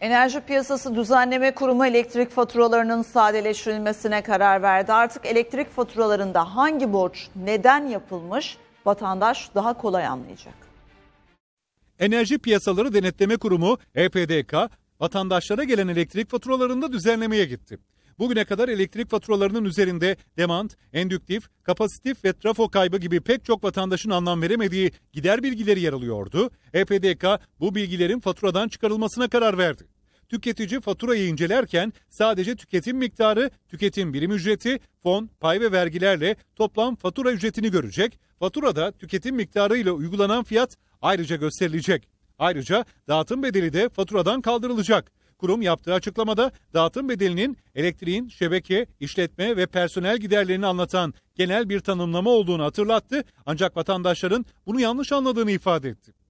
Enerji Piyasası Düzenleme Kurumu elektrik faturalarının sadeleştirilmesine karar verdi. Artık elektrik faturalarında hangi borç neden yapılmış vatandaş daha kolay anlayacak. Enerji Piyasaları Denetleme Kurumu EPDK vatandaşlara gelen elektrik faturalarında düzenlemeye gitti. Bugüne kadar elektrik faturalarının üzerinde demant, endüktif, kapasitif ve trafo kaybı gibi pek çok vatandaşın anlam veremediği gider bilgileri yer alıyordu. EPDK bu bilgilerin faturadan çıkarılmasına karar verdi. Tüketici faturayı incelerken sadece tüketim miktarı, tüketim birim ücreti, fon, pay ve vergilerle toplam fatura ücretini görecek. Faturada tüketim miktarı ile uygulanan fiyat ayrıca gösterilecek. Ayrıca dağıtım bedeli de faturadan kaldırılacak. Kurum yaptığı açıklamada dağıtım bedelinin elektriğin, şebeke, işletme ve personel giderlerini anlatan genel bir tanımlama olduğunu hatırlattı ancak vatandaşların bunu yanlış anladığını ifade etti.